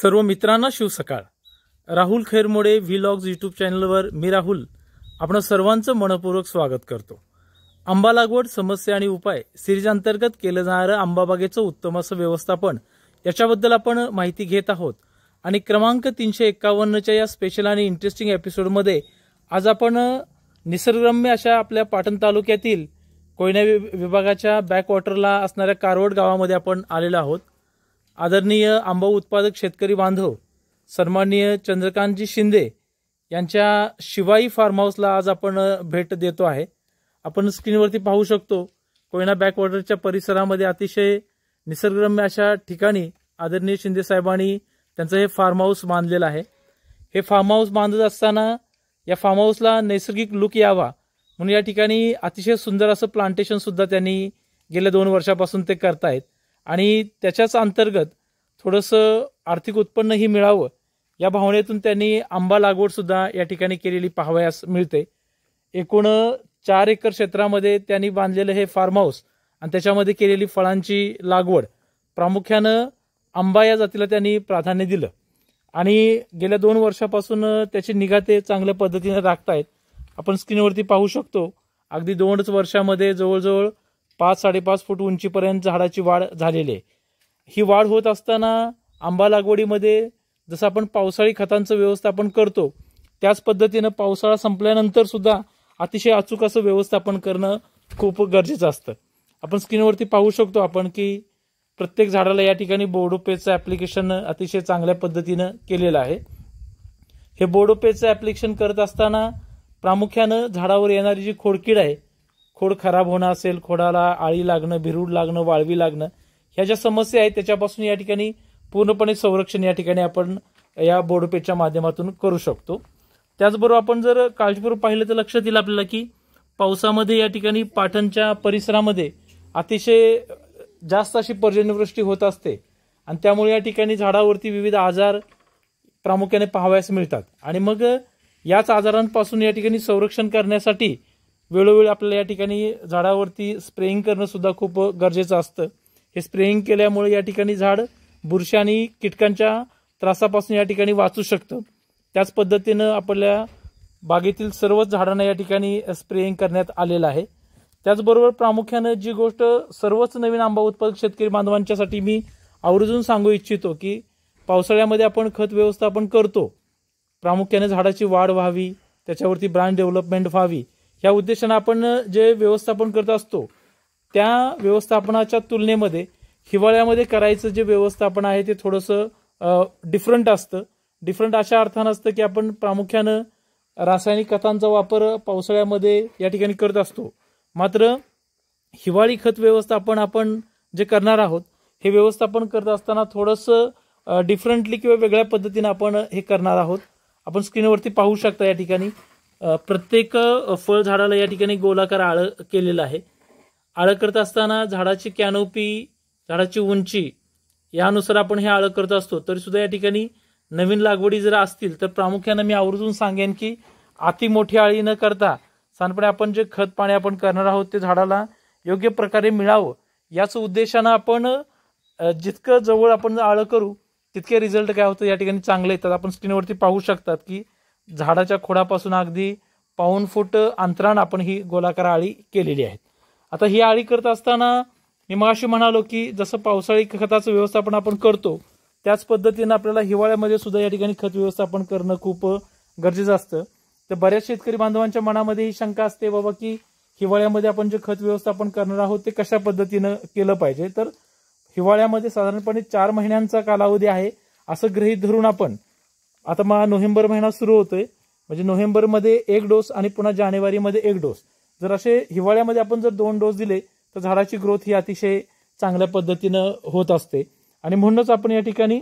सर्व मित्रांना शिवसकाळ राहुल खैरमोडे व्हिलॉग्स युट्यूब चॅनलवर मी राहुल आपण सर्वांचं मनपूर्वक स्वागत करतो आंबा लागवड समस्या आणि उपाय सिरीज अंतर्गत केलं जाणारं आंबाबागेचं उत्तम असं व्यवस्थापन याच्याबद्दल आपण माहिती घेत आहोत आणि क्रमांक तीनशे एकावन्नच्या या स्पेशल आणि इंटरेस्टिंग एपिसोडमध्ये आज आपण निसर्गरम्य अशा आपल्या पाटण तालुक्यातील कोयना विभागाच्या बॅकवॉटरला असणाऱ्या कारवड गावामध्ये आपण आलेलो आहोत आदरणीय आंबा उत्पादक शेतकरी बांधव सन्माननीय चंद्रकांतजी शिंदे यांच्या शिवाई फार्म हाऊसला आज आपण भेट देतो आहे आपण स्क्रीनवरती पाहू शकतो कोयना बॅकवॉटरच्या परिसरामध्ये अतिशय निसर्गरम्य अशा ठिकाणी आदरणीय शिंदे साहेबांनी त्यांचं हे फार्म हाऊस बांधलेलं आहे हे फार्म हाऊस बांधत असताना या फार्म हाऊसला नैसर्गिक लुक यावा म्हणून या ठिकाणी अतिशय सुंदर असं प्लांटेशनसुद्धा त्यांनी गेल्या दोन वर्षापासून ते करतायत आणि त्याच्याच अंतर्गत थोडंसं आर्थिक उत्पन्नही मिळावं या भावनेतून त्यांनी आंबा लागवडसुद्धा या ठिकाणी केलेली पाहावयास मिळते एकूण चार एकर क्षेत्रामध्ये त्यांनी बांधलेलं हे फार्म हाऊस आणि त्याच्यामध्ये केलेली फळांची लागवड प्रामुख्यानं आंबा या जातीला त्यांनी प्राधान्य दिलं आणि गेल्या दोन वर्षापासून त्याची निगा ते चांगल्या पद्धतीने राखतायत आपण स्क्रीनवरती पाहू शकतो अगदी दोनच वर्षामध्ये जवळजवळ पाच साडेपाच फूट उंचीपर्यंत झाडाची वाढ झालेली आहे ही वाढ होत असताना आंबा लागवडीमध्ये जसं आपण पावसाळी खतांचं व्यवस्थापन करतो त्याच पद्धतीनं पावसाळा संपल्यानंतर सुद्धा अतिशय अचूक असं व्यवस्थापन करणं खूप गरजेचं असतं आपण स्क्रीनवरती पाहू शकतो आपण की प्रत्येक झाडाला या ठिकाणी बोर्डोपेचं ॲप्लिकेशन अतिशय चांगल्या पद्धतीनं केलेलं आहे हे बोडोपेचं ॲप्लिकेशन करत असताना प्रामुख्यानं झाडावर येणारी जी खोडकीड आहे खोड खराब होणं असेल खोडाला आळी लागणं भिरूड लागणं वाळवी लागणं ह्या ज्या समस्या आहेत त्याच्यापासून या ठिकाणी पूर्णपणे संरक्षण या ठिकाणी आपण या बोर्डपेच्या माध्यमातून करू शकतो त्याचबरोबर आपण जर काळजीपूर्वक पाहिलं तर लक्षात येईल आपल्याला की पावसामध्ये या ठिकाणी पाटणच्या परिसरामध्ये अतिशय जास्त अशी पर्जन्यवृष्टी होत असते आणि त्यामुळे या ठिकाणी झाडावरती विविध आजार प्रामुख्याने पाहावयास मिळतात आणि मग याच आजारांपासून या ठिकाणी संरक्षण करण्यासाठी वेळोवेळी आपल्याला या ठिकाणी झाडावरती स्प्रेईंग करणं सुद्धा खूप गरजेचं असतं हे स्प्रेईंग केल्यामुळे या ठिकाणी झाड बुरशी आणि कीटकांच्या त्रासापासून या ठिकाणी वाचू शकतं त्याच पद्धतीनं आपल्या बागेतील सर्वच झाडांना या ठिकाणी स्प्रेईंग करण्यात आलेलं आहे त्याचबरोबर प्रामुख्यानं जी गोष्ट सर्वच नवीन आंबा उत्पादक शेतकरी बांधवांच्यासाठी मी आवर्जून सांगू इच्छितो की पावसाळ्यामध्ये आपण खत व्यवस्थापन करतो प्रामुख्याने झाडाची वाढ व्हावी त्याच्यावरती ब्रँड डेव्हलपमेंट व्हावी या उद्देशाने आपण जे व्यवस्थापन करत असतो त्या व्यवस्थापनाच्या तुलनेमध्ये हिवाळ्यामध्ये करायचं जे व्यवस्थापन आहे ते थोडंसं डिफरंट असतं डिफरंट अशा अर्थानं असतं की आपण प्रामुख्यानं रासायनिक खतांचा वापर पावसाळ्यामध्ये या ठिकाणी करत असतो मात्र हिवाळी खत व्यवस्थापन आपण जे करणार आहोत हे व्यवस्थापन करत असताना थोडंसं डिफरंटली किंवा वेगळ्या पद्धतीनं आपण हे करणार आहोत आपण स्क्रीनवरती पाहू शकता या ठिकाणी प्रत्येक फळझाडाला या ठिकाणी गोलाकार आळं केलेलं आहे आळं करत असताना झाडाची कॅनोपी झाडाची उंची यानुसार आपण हे आळं करत असतो तरी सुद्धा या ठिकाणी नवीन लागवडी जर असतील तर प्रामुख्यानं मी आवर्जून सांगेन की अति मोठी आळी न करता साधारणपणे आपण जे खत पाणी आपण करणार आहोत ते झाडाला योग्य प्रकारे मिळावं याच उद्देशानं आपण जितकं जवळ आपण आळं करू तितके रिझल्ट काय होतं या ठिकाणी चांगले येतात आपण स्क्रीनवरती पाहू शकतात की झाडाच्या खोडापासून अगदी पाऊन फूट अंतरान आपण ही गोलाकार आळी केलेली आहे आता ही आळी करत असताना मी मग अशी म्हणालो की जसं पावसाळी खताचं व्यवस्थापन आपण करतो त्याच पद्धतीनं आपल्याला हिवाळ्यामध्ये सुद्धा या ठिकाणी खत व्यवस्थापन करणं खूप गरजेचं असतं तर बऱ्याच शेतकरी बांधवांच्या मनामध्ये ही शंका असते बाबा की हिवाळ्यामध्ये आपण जे खत व्यवस्थापन करणार आहोत ते कशा पद्धतीनं केलं पाहिजे तर हिवाळ्यामध्ये साधारणपणे चार महिन्यांचा कालावधी आहे असं गृहीत धरून आपण आता मग नोव्हेंबर महिना सुरू होतोय म्हणजे नोव्हेंबरमध्ये एक डोस आणि पुन्हा जानेवारीमध्ये एक डोस जर असे हिवाळ्यामध्ये आपण जर दोन डोस दिले तर झाडाची ग्रोथ ही अतिशय चांगल्या पद्धतीनं होत असते आणि म्हणूनच आपण या ठिकाणी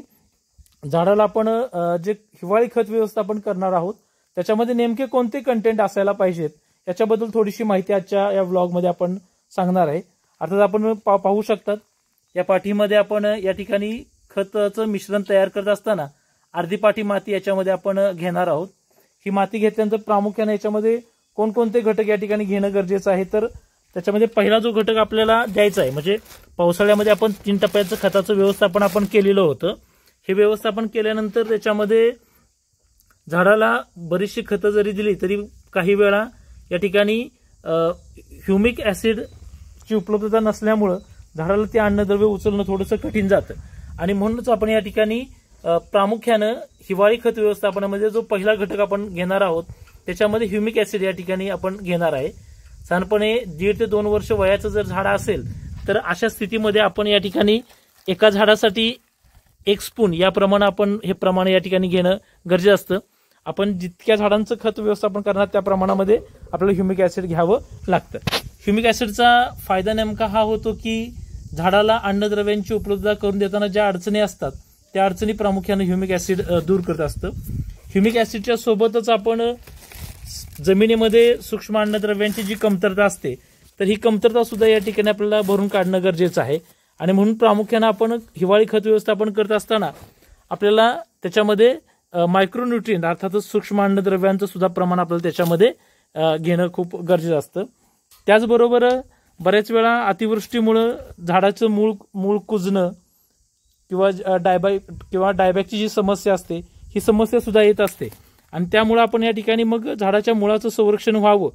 झाडाला आपण जे हिवाळी खत व्यवस्थापन करणार आहोत त्याच्यामध्ये नेमके कोणते कंटेंट असायला पाहिजेत याच्याबद्दल थोडीशी माहिती आजच्या या व्लॉगमध्ये आपण सांगणार आहे अर्थात आपण पाहू शकतात या पाठीमध्ये आपण या ठिकाणी खताचं मिश्रण तयार करत असताना अर्धी पाठी माती याच्यामध्ये आपण घेणार आहोत ही माती घेतल्यानंतर प्रामुख्याने याच्यामध्ये कोणकोणते घटक या ठिकाणी घेणं गरजेचं आहे तर त्याच्यामध्ये पहिला जो घटक आपल्याला द्यायचा आहे म्हणजे पावसाळ्यामध्ये आपण तीन टप्प्याचं खताचं व्यवस्थापन आपण केलेलं होतं हे व्यवस्थापन केल्यानंतर त्याच्यामध्ये झाडाला बरीचशी खतं जरी दिली तरी काही वेळा या ठिकाणी ह्युमिक ॲसिडची उपलब्धता नसल्यामुळं झाडाला ते अन्नद्रव्य उचलणं थोडंसं कठीण जातं आणि म्हणूनच आपण या ठिकाणी प्रामुख्यानं हिवाळी खत व्यवस्थापनामध्ये जो पहिला घटक आपण घेणार आहोत त्याच्यामध्ये ह्युमिक ऍसिड या ठिकाणी आपण घेणार आहे साधारणपणे दीड ते दोन वर्ष वयाचं जर झाड असेल तर अशा स्थितीमध्ये आपण या ठिकाणी एका झाडासाठी एक स्पून या प्रमाण आपण हे प्रमाण या ठिकाणी घेणं गरजेचं असतं आपण जितक्या झाडांचं खत व्यवस्थापन करणार त्या प्रमाणामध्ये आपल्याला ह्युमिक ॲसिड घ्यावं लागतं ह्युमिक ॲसिडचा फायदा नेमका हा होतो की झाडाला अन्नद्रव्यांची उपलब्धता करून देताना ज्या अडचणी असतात त्या अडचणी प्रामुख्याने ह्युमिक ऍसिड दूर करत असतं ह्युमिक ऍसिडच्या सोबतच आपण जमिनीमध्ये सूक्ष्म अन्नद्रव्यांची जी कमतरता असते तर ही कमतरता सुद्धा या ठिकाणी आपल्याला भरून काढणं गरजेचं आहे आणि म्हणून प्रामुख्यानं आपण हिवाळी खत व्यवस्थापन करत असताना आपल्याला त्याच्यामध्ये मायक्रोन्युट्रीन अर्थातच सूक्ष्म अन्नद्रव्यांचं सुद्धा प्रमाण आपल्याला त्याच्यामध्ये घेणं खूप गरजेचं असतं त्याचबरोबर बऱ्याच वेळा अतिवृष्टीमुळं झाडाचं मूळ मूळ कुजणं किंवा डायबॅक किंवा डायबॅकची जी समस्या असते ही समस्या सुद्धा येत असते आणि त्यामुळं आपण या ठिकाणी मग झाडाच्या मुळाचं संरक्षण व्हावं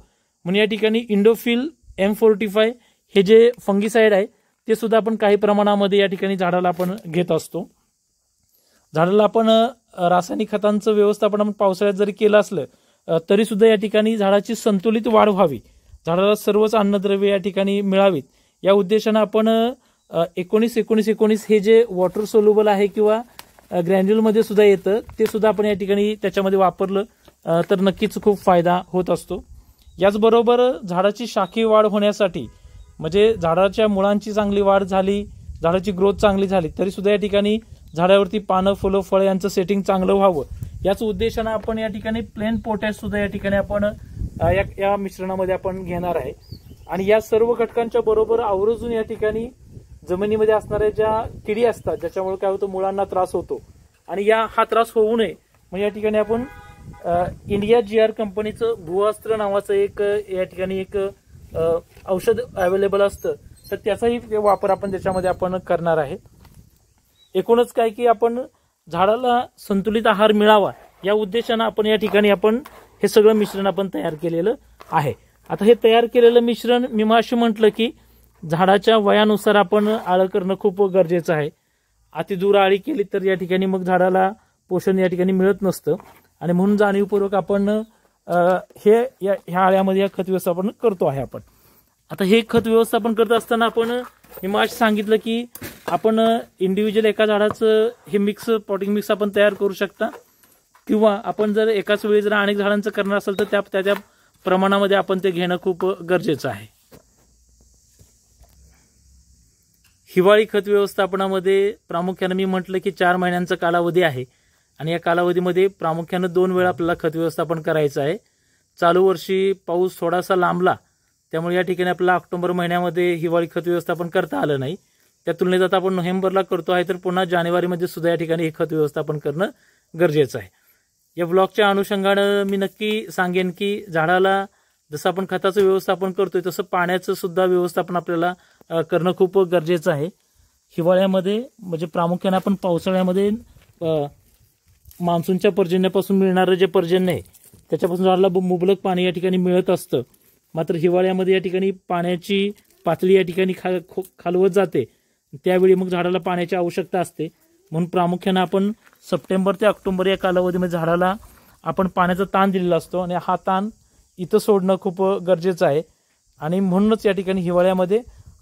म्हणून या ठिकाणी इंडोफिल एम फोर्टी फाय हे जे फंगीसाईड आहे ते सुद्धा आपण काही प्रमाणामध्ये या ठिकाणी झाडाला आपण घेत असतो झाडाला आपण रासायनिक खतांचं व्यवस्थापन आपण पावसाळ्यात जरी केलं असलं तरी सुद्धा या ठिकाणी झाडाची संतुलित वाढ व्हावी झाडाला सर्वच अन्नद्रव्य या ठिकाणी मिळावीत या उद्देशानं आपण एकोणीस एकोणीस एकोणीस हे जे वॉटर सोल्युबल आहे किंवा ग्रॅन्युलमध्ये सुद्धा येतं ते सुद्धा आपण या ठिकाणी त्याच्यामध्ये वापरलं तर नक्कीच खूप फायदा होत असतो याचबरोबर झाडाची शाखी वाढ होण्यासाठी म्हणजे झाडाच्या मुळांची चांगली वाढ झाली झाडाची ग्रोथ चांगली झाली तरी सुद्धा या ठिकाणी झाडावरती पानं फुलं फळं यांचं सेटिंग चांगलं व्हावं याच उद्देशानं आपण या ठिकाणी प्लेन पोटॅश सुद्धा या ठिकाणी आपण या मिश्रणामध्ये आपण घेणार आहे आणि या सर्व घटकांच्या बरोबर आवर्जून या ठिकाणी जमिनीमध्ये असणाऱ्या ज्या किडी असतात ज्याच्यामुळे काय होतं मुळांना त्रास होतो आणि या हा त्रास होऊ नये म्हणजे या ठिकाणी आपण इंडिया जी आर कंपनीचं भूअस्त्र नावाचं एक या ठिकाणी एक औषध अवेलेबल असतं तर त्याचाही वापर आपण त्याच्यामध्ये आपण करणार आहे एकूणच काय की आपण झाडाला संतुलित आहार मिळावा या उद्देशानं आपण या ठिकाणी आपण हे सगळं मिश्रण आपण तयार केलेलं आहे आता हे तयार केलेलं मिश्रण मी म्हटलं की झाडाच्या वयानुसार आपण आळं करणं खूप गरजेचं आहे दूर आळी केली तर या ठिकाणी मग झाडाला पोषण या ठिकाणी मिळत नसतं आणि म्हणून जाणीवपूर्वक आपण हे या ह्या आळ्यामध्ये खत व्यवस्थापन करतो आहे आपण आता हे खत व्यवस्थापन करत असताना आपण हे हिमाश सांगितलं की आपण इंडिव्हिज्युअल एका झाडाचं हे मिक्स पॉटिंग मिक्स आपण तयार करू शकता किंवा आपण जर एकाच वेळी जर अनेक झाडांचं करणार असेल तर त्या त्या प्रमाणामध्ये आपण ते घेणं खूप गरजेचं आहे हिवाळी खत व्यवस्थापनामध्ये प्रामुख्यानं मी म्हटलं की चार महिन्यांचा कालावधी आहे आणि या कालावधीमध्ये प्रामुख्यानं दोन वेळा आपल्याला खत व्यवस्थापन करायचं आहे चालू वर्षी पाऊस थोडासा लांबला त्यामुळे या ठिकाणी आपल्याला ऑक्टोबर महिन्यामध्ये हिवाळी खत व्यवस्थापन करता आलं नाही त्या तुलनेत आता आपण नोव्हेंबरला करतो आहे तर पुन्हा जानेवारीमध्ये सुद्धा या ठिकाणी हे खत व्यवस्थापन करणं गरजेचं आहे या ब्लॉकच्या अनुषंगानं मी नक्की सांगेन की झाडाला जसं आपण खताचं व्यवस्थापन करतोय तसं पाण्याचं सुद्धा व्यवस्थापन आपल्याला करणं खूप गरजेचं आहे हिवाळ्यामध्ये म्हणजे प्रामुख्याने आपण पावसाळ्यामध्ये मान्सूनच्या पर्जन्यापासून मिळणारं जे पर्जन्य आहे त्याच्यापासून झाडाला मुबलक पाणी या ठिकाणी मिळत असतं मात्र हिवाळ्यामध्ये या ठिकाणी पाण्याची पातळी या ठिकाणी खा खालवत जाते त्यावेळी मग झाडाला पाण्याची आवश्यकता असते म्हणून प्रामुख्यानं आपण सप्टेंबर ते ऑक्टोंबर या कालावधीमध्ये झाडाला आपण पाण्याचा ताण दिलेला असतो आणि हा ताण इथं सोडणं खूप गरजेचं आहे आणि म्हणूनच या ठिकाणी हिवाळ्यामध्ये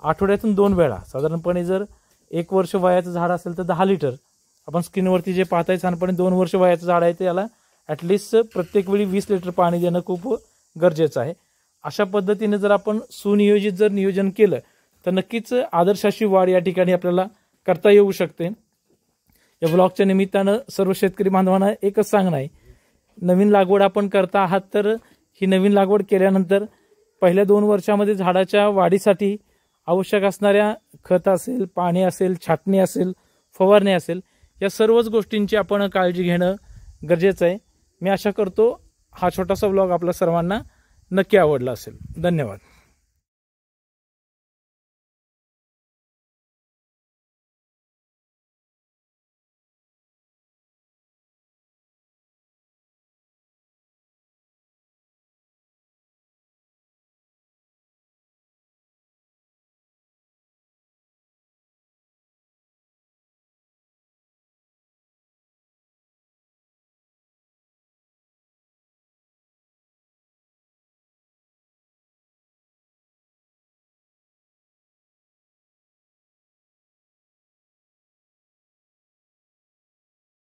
आठवड्यातून दोन वेळा साधारणपणे जर एक वर्ष वयाचं झाड असेल तर दहा लिटर आपण स्किनवरती जे पाहताय साधारणपणे दोन वर्ष वयाचं झाड आहे ते याला ॲटलिस्ट प्रत्येक वेळी वीस लिटर पाणी देणं खूप गरजेचं आहे अशा पद्धतीने जर आपण सुनियोजित जर नियोजन केलं तर नक्कीच आदर्शाशी वाढ या ठिकाणी आपल्याला करता येऊ शकते या ब्लॉगच्या निमित्तानं सर्व शेतकरी बांधवांना एकच सांगणं आहे नवीन लागवड आपण करता आहात तर ही नवीन लागवड केल्यानंतर पहिल्या दोन वर्षामध्ये झाडाच्या वाढीसाठी आवश्यक असणाऱ्या खत असेल पाणी असेल छाटणी असेल फवारणी असेल या सर्वच गोष्टींची आपण काळजी घेणं गरजेचं आहे मी आशा करतो हा छोटासा ब्लॉग आपल्या सर्वांना नक्की आवडला असेल धन्यवाद